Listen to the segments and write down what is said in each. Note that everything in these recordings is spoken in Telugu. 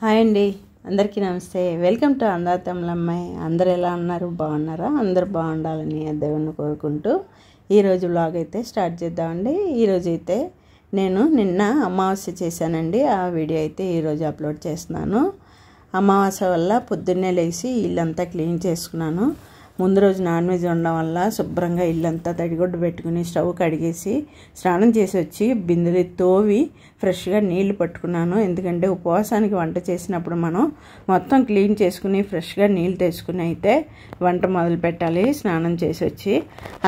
హాయ్ అండి అందరికీ నమస్తే వెల్కమ్ టు తమ్ములమ్మాయి అందరు ఎలా ఉన్నారు బాగున్నారా అందరు బాగుండాలని దేవుణ్ణి కోరుకుంటూ ఈరోజు బ్లాగ్ అయితే స్టార్ట్ చేద్దామండి ఈరోజు అయితే నేను నిన్న అమావాస్య చేశానండి ఆ వీడియో అయితే ఈరోజు అప్లోడ్ చేస్తున్నాను అమావాస్య వల్ల పొద్దున్నే లేచి ఇల్లంతా క్లీన్ చేసుకున్నాను ముందు రోజు నాన్ వెజ్ ఉండడం వల్ల శుభ్రంగా ఇల్లంతా తడిగొడ్డు పెట్టుకుని స్టవ్ కడిగేసి స్నానం చేసి వచ్చి బిందెలు తోవి ఫ్రెష్గా నీళ్లు పట్టుకున్నాను ఎందుకంటే ఉపవాసానికి వంట చేసినప్పుడు మనం మొత్తం క్లీన్ చేసుకుని ఫ్రెష్గా నీళ్ళు తెచ్చుకుని అయితే వంట మొదలు పెట్టాలి స్నానం చేసి వచ్చి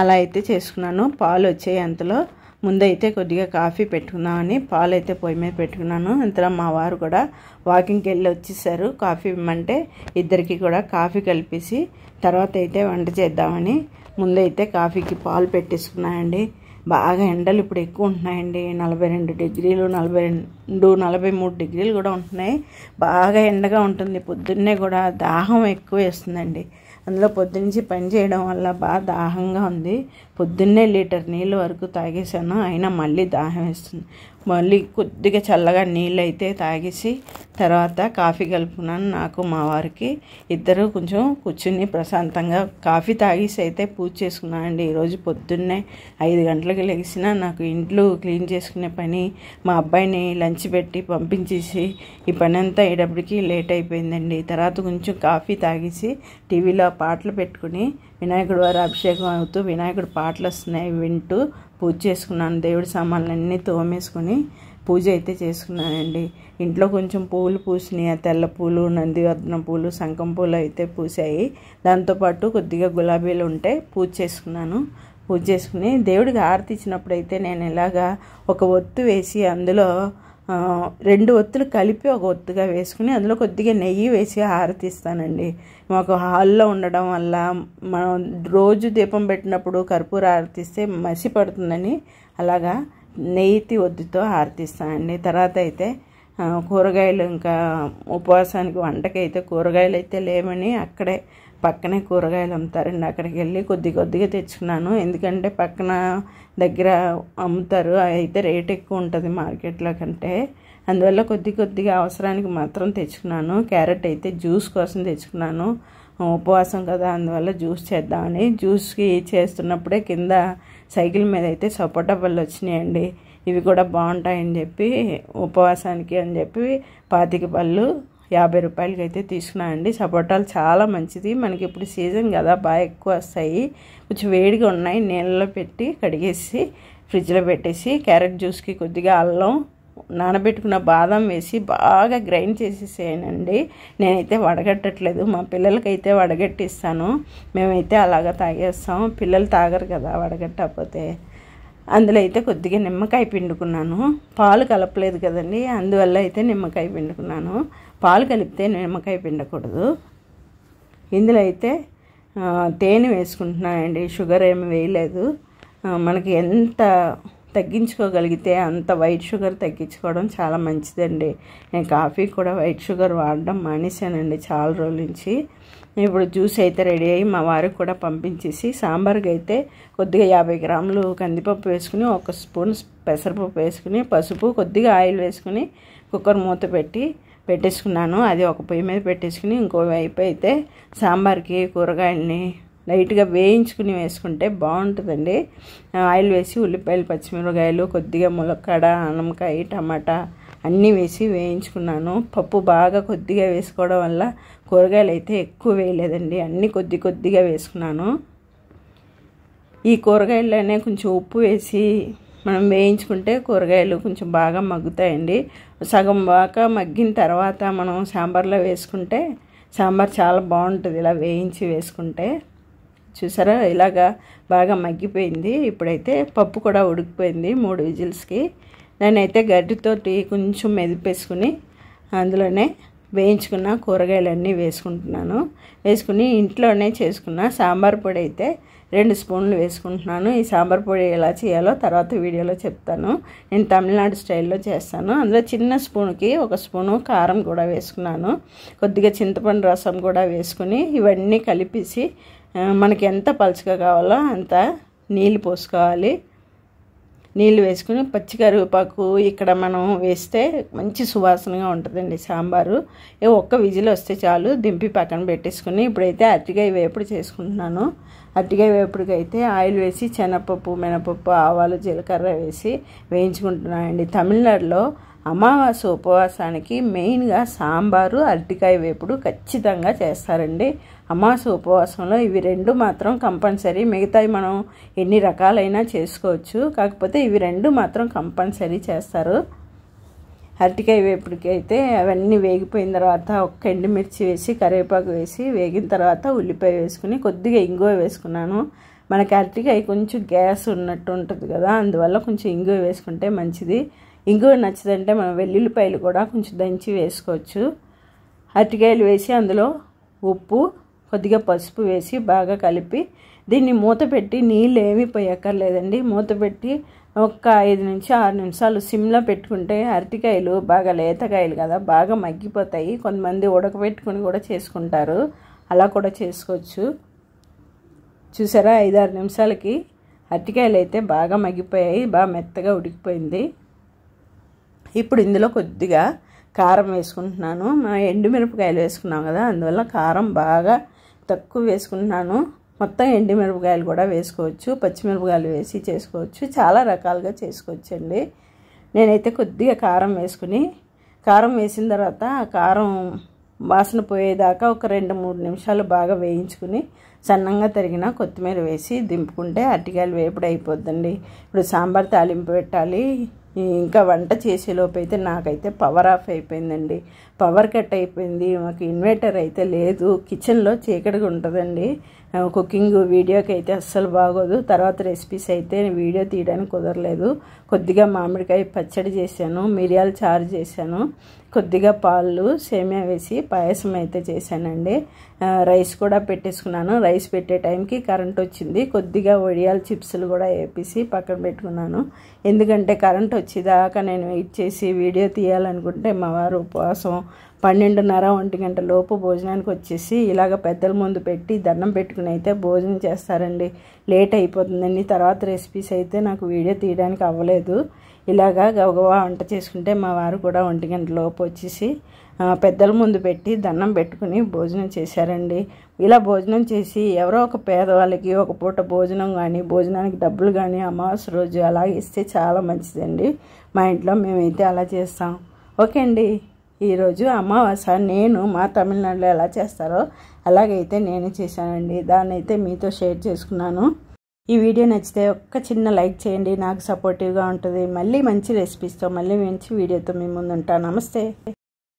అలా అయితే చేసుకున్నాను పాలు వచ్చే అంతలో ముందైతే కొద్దిగా కాఫీ పెట్టుకున్నామని పాలు అయితే పొయ్యి మీద పెట్టుకున్నాను ఇంతలో మా వారు కూడా వాకింగ్కి వెళ్ళి వచ్చేసారు కాఫీ ఇమ్మంటే ఇద్దరికి కూడా కాఫీ కలిపేసి తర్వాత అయితే వంట చేద్దామని ముందైతే కాఫీకి పాలు పెట్టేసుకున్నాయండి బాగా ఎండలు ఇప్పుడు ఎక్కువ ఉంటున్నాయండి నలభై రెండు డిగ్రీలు నలభై రెండు నలభై మూడు డిగ్రీలు కూడా ఉంటున్నాయి బాగా ఎండగా ఉంటుంది పొద్దున్నే కూడా దాహం ఎక్కువ వేస్తుందండి అందులో పొద్దునుంచి పని చేయడం వల్ల బాగా దాహంగా ఉంది పొద్దున్నే లీటర్ నీళ్ళు వరకు తాగేశాను అయినా మళ్ళీ దాహం వేస్తుంది మళ్ళీ కొద్దిగా చల్లగా నీళ్ళు అయితే తాగేసి తర్వాత కాఫీ కలుపుకున్నాను నాకు మా వారికి ఇద్దరు కొంచెం కూర్చుని ప్రశాంతంగా కాఫీ తాగేసి అయితే పూజ చేసుకున్నానండి ఈరోజు పొద్దున్నే ఐదు గంటలకు లెగిసిన నాకు ఇంట్లో క్లీన్ చేసుకునే పని మా అబ్బాయిని లంచ్ పెట్టి పంపించేసి ఈ పని అంతా అయ్యేటప్పటికి లేట్ అయిపోయిందండి తర్వాత కొంచెం కాఫీ తాగేసి టీవీలో పాటలు పెట్టుకుని వినాయకుడు వారి అభిషేకం అవుతూ వినాయకుడు పాటలు వస్తున్నాయి వింటూ పూజ చేసుకున్నాను దేవుడి సామాన్లన్నీ తోమేసుకొని పూజ అయితే చేసుకున్నానండి ఇంట్లో కొంచెం పూలు పూసినాయి తెల్ల పూలు నందివర్ధనం పూలు శంఖం పూలు అయితే పూసాయి దాంతోపాటు కొద్దిగా గులాబీలు ఉంటే పూజ చేసుకున్నాను పూజ చేసుకుని దేవుడికి ఆరతి ఇచ్చినప్పుడు అయితే నేను ఇలాగా ఒక ఒత్తు వేసి అందులో రెండు ఒత్తులు కలిపి ఒక ఒత్తుగా వేసుకుని అందులో కొద్దిగా నెయ్యి వేసి ఆరతిస్తానండి మాకు హాల్లో ఉండడం వల్ల మనం రోజు దీపం పెట్టినప్పుడు కర్పూర ఆరతిస్తే మసి పడుతుందని అలాగా నెయ్యి ఒత్తితో ఆరతిస్తానండి తర్వాత అయితే కూరగాయలు ఇంకా ఉపవాసానికి వంటకైతే కూరగాయలు అయితే లేవని అక్కడే పక్కనే కూరగాయలు అమ్ముతారండి అక్కడికి వెళ్ళి కొద్ది కొద్దిగా తెచ్చుకున్నాను ఎందుకంటే పక్కన దగ్గర అమ్ముతారు అయితే రేట్ ఎక్కువ ఉంటుంది మార్కెట్లో కంటే అందువల్ల కొద్ది కొద్దిగా అవసరానికి మాత్రం తెచ్చుకున్నాను క్యారెట్ అయితే జ్యూస్ కోసం తెచ్చుకున్నాను ఉపవాసం కదా అందువల్ల జ్యూస్ చేద్దామని జ్యూస్కి చేస్తున్నప్పుడే కింద సైకిల్ మీద అయితే సపోటా పళ్ళు వచ్చినాయండి ఇవి కూడా బాగుంటాయని చెప్పి ఉపవాసానికి అని చెప్పి పాతిక పళ్ళు యాభై రూపాయలకి అయితే తీసుకున్నా అండి సపోటాలు చాలా మంచిది మనకి ఇప్పుడు సీజన్ కదా బాగా ఎక్కువ వస్తాయి కొంచెం వేడిగా ఉన్నాయి నీళ్ళలో పెట్టి కడిగేసి ఫ్రిడ్జ్లో పెట్టేసి క్యారెట్ జ్యూస్కి కొద్దిగా అల్లం నానబెట్టుకున్న బాదం వేసి బాగా గ్రైండ్ చేసేసేయనండి నేనైతే వడగట్టట్లేదు మా పిల్లలకైతే వడగట్టిస్తాను మేమైతే అలాగా తాగేస్తాం పిల్లలు తాగరు కదా వడగట్టకపోతే అందులో అయితే కొద్దిగా నిమ్మకాయ పిండుకున్నాను పాలు కలపలేదు కదండి అందువల్ల అయితే నిమ్మకాయ పిండుకున్నాను పాలు కలిపితే నిమ్మకాయ పిండకూడదు ఇందులో అయితే తేనె వేసుకుంటున్నానండి షుగర్ ఏమి వేయలేదు మనకి ఎంత తగ్గించుకోగలిగితే అంత వైట్ షుగర్ తగ్గించుకోవడం చాలా మంచిదండి నేను కాఫీ కూడా వైట్ షుగర్ వాడడం మానేశానండి చాలా రోజుల నుంచి ఇప్పుడు జ్యూస్ అయితే రెడీ అయ్యి మా వారికి కూడా పంపించేసి సాంబార్కి అయితే కొద్దిగా యాభై గ్రాములు కందిపప్పు వేసుకుని ఒక స్పూన్ పెసరపప్పు వేసుకుని పసుపు కొద్దిగా ఆయిల్ వేసుకుని కుక్కర్ మూత పెట్టి పెట్టేసుకున్నాను అది ఒక పొయ్యి మీద పెట్టేసుకుని ఇంకో వైపు అయితే సాంబార్కి కూరగాయలని లైట్గా వేయించుకుని వేసుకుంటే బాగుంటుందండి ఆయిల్ వేసి ఉల్లిపాయలు పచ్చిమిరపకాయలు కొద్దిగా ములక్కడ అనంకాయ టమాటా అన్నీ వేసి వేయించుకున్నాను పప్పు బాగా కొద్దిగా వేసుకోవడం వల్ల కూరగాయలు అయితే ఎక్కువ వేయలేదండి అన్నీ కొద్ది కొద్దిగా వేసుకున్నాను ఈ కూరగాయల్లోనే కొంచెం ఉప్పు వేసి మనం వేయించుకుంటే కూరగాయలు కొంచెం బాగా మగ్గుతాయండి సగం బాగా మగ్గిన తర్వాత మనం సాంబార్లో వేసుకుంటే సాంబార్ చాలా బాగుంటుంది ఇలా వేయించి వేసుకుంటే చూసారా ఇలాగా బాగా మగ్గిపోయింది ఇప్పుడైతే పప్పు కూడా ఉడికిపోయింది మూడు విజిల్స్కి నేనైతే గడ్డితో కొంచెం మెదిపేసుకుని అందులోనే వేయించుకున్న కూరగాయలన్నీ వేసుకుంటున్నాను వేసుకుని ఇంట్లోనే చేసుకున్న సాంబార్ పొడి అయితే రెండు స్పూన్లు వేసుకుంటున్నాను ఈ సాంబార్ పొడి ఎలా చేయాలో తర్వాత వీడియోలో చెప్తాను నేను తమిళనాడు స్టైల్లో చేస్తాను అందులో చిన్న స్పూన్కి ఒక స్పూను కారం కూడా వేసుకున్నాను కొద్దిగా చింతపండు రసం కూడా వేసుకుని ఇవన్నీ కలిపేసి మనకి ఎంత పలుచగా కావాలో అంత నీళ్ళు పోసుకోవాలి నీళ్ళు వేసుకుని పచ్చికరివేపాకు ఇక్కడ మనం వేస్తే మంచి సువాసనగా ఉంటుందండి సాంబారు ఏ ఒక్క విజిల్ వస్తే చాలు దింపి పక్కన పెట్టేసుకుని ఇప్పుడైతే అరటికాయ వేపుడు చేసుకుంటున్నాను అరటికాయ వేపుడుకి అయితే ఆయిల్ వేసి శనగపప్పు మినపప్పు ఆవాలు జీలకర్ర వేసి వేయించుకుంటున్నానండి తమిళనాడులో అమావాస ఉపవాసానికి మెయిన్గా సాంబారు అరటికాయ వేపుడు ఖచ్చితంగా చేస్తారండి అమావాస ఉపవాసంలో ఇవి రెండు మాత్రం కంపల్సరీ మిగతాయి మనం ఎన్ని రకాలైనా చేసుకోవచ్చు కాకపోతే ఇవి రెండు మాత్రం కంపల్సరీ చేస్తారు అరటికాయ వేపుడికి అయితే అవన్నీ వేగిపోయిన తర్వాత ఒక్క ఎండుమిర్చి వేసి కరివేపాకు వేసి వేగిన తర్వాత ఉల్లిపాయ వేసుకుని కొద్దిగా ఇంగువ వేసుకున్నాను మనకి అరటికాయ కొంచెం గ్యాస్ ఉన్నట్టు ఉంటుంది కదా అందువల్ల కొంచెం ఇంగువ వేసుకుంటే మంచిది ఇంకోటి నచ్చదంటే మనం వెల్లుల్లిపాయలు కూడా కొంచెం దంచి వేసుకోవచ్చు అరటికాయలు వేసి అందులో ఉప్పు కొద్దిగా పసుపు వేసి బాగా కలిపి దీన్ని మూత పెట్టి నీళ్ళు ఏమీ పోయక్కర్లేదండి మూత పెట్టి ఒక ఐదు నుంచి ఆరు నిమిషాలు సిమ్లో పెట్టుకుంటే అరటికాయలు బాగా లేతకాయలు కదా బాగా మగ్గిపోతాయి కొంతమంది ఉడకబెట్టుకుని కూడా చేసుకుంటారు అలా కూడా చేసుకోవచ్చు చూసారా ఐదారు నిమిషాలకి అరటికాయలు అయితే బాగా మగ్గిపోయాయి బాగా మెత్తగా ఉడికిపోయింది ఇప్పుడు ఇందులో కొద్దిగా కారం వేసుకుంటున్నాను మనం ఎండుమిరపకాయలు వేసుకున్నాం కదా అందువల్ల కారం బాగా తక్కువ వేసుకుంటున్నాను మొత్తం ఎండుమిరపకాయలు కూడా వేసుకోవచ్చు పచ్చిమిరపకాయలు వేసి చేసుకోవచ్చు చాలా రకాలుగా చేసుకోవచ్చండి నేనైతే కొద్దిగా కారం వేసుకుని కారం వేసిన తర్వాత కారం వాసన పోయేదాకా ఒక రెండు మూడు నిమిషాలు బాగా వేయించుకుని సన్నంగా తరిగిన కొత్తిమీర వేసి దింపుకుంటే అరటికాయలు వేపుడు అయిపోద్దండి ఇప్పుడు సాంబార్ తాలింపు పెట్టాలి ఇంకా వంట చేసేలోపు అయితే నాకైతే పవర్ ఆఫ్ అయిపోయిందండి పవర్ కట్ అయిపోయింది మాకు ఇన్వర్టర్ అయితే లేదు కిచెన్లో చీకటిగా ఉంటుందండి కుకింగ్ వీడియోకి అయితే అస్సలు బాగోదు తర్వాత రెసిపీస్ అయితే వీడియో తీయడానికి కుదరలేదు కొద్దిగా మామిడికాయ పచ్చడి చేశాను మిరియాలు చారు చేశాను కొద్దిగా పాలు సేమియా వేసి పాయసం అయితే చేశానండి రైస్ కూడా పెట్టేసుకున్నాను రైస్ పెట్టే టైంకి కరెంట్ వచ్చింది కొద్దిగా వడియాల చిప్స్లు కూడా వేపేసి పక్కన పెట్టుకున్నాను ఎందుకంటే కరెంట్ వచ్చేదాకా నేను వెయిట్ చేసి వీడియో తీయాలనుకుంటే మా వారు ఉపవాసం పన్నెండున్నర ఒంటి గంట లోపు భోజనానికి వచ్చేసి ఇలాగ పెద్దల ముందు పెట్టి దండం పెట్టుకుని అయితే భోజనం చేస్తారండి లేట్ అయిపోతుందండి తర్వాత రెసిపీస్ అయితే నాకు వీడియో తీయడానికి అవ్వలేదు ఇలాగా గవగవా వంట చేసుకుంటే మా వారు కూడా ఒంటి గంట లోపు వచ్చేసి పెద్దల ముందు పెట్టి దండం పెట్టుకుని భోజనం చేశారండి ఇలా భోజనం చేసి ఎవరో ఒక పేదవాళ్ళకి ఒక పూట భోజనం కానీ భోజనానికి డబ్బులు కానీ అమావాస్య రోజు అలాగే ఇస్తే చాలా మంచిదండి మా ఇంట్లో మేమైతే అలా చేస్తాం ఓకే అండి ఈరోజు అమావాస నేను మా తమిళనాడులో ఎలా చేస్తారో అలాగైతే నేను చేశానండి దాన్ని అయితే మీతో షేర్ చేసుకున్నాను ఈ వీడియో నచ్చితే ఒక్క చిన్న లైక్ చేయండి నాకు సపోర్టివ్గా ఉంటుంది మళ్ళీ మంచి రెసిపీస్తో మళ్ళీ మంచి వీడియోతో మీ ఉంటాను నమస్తే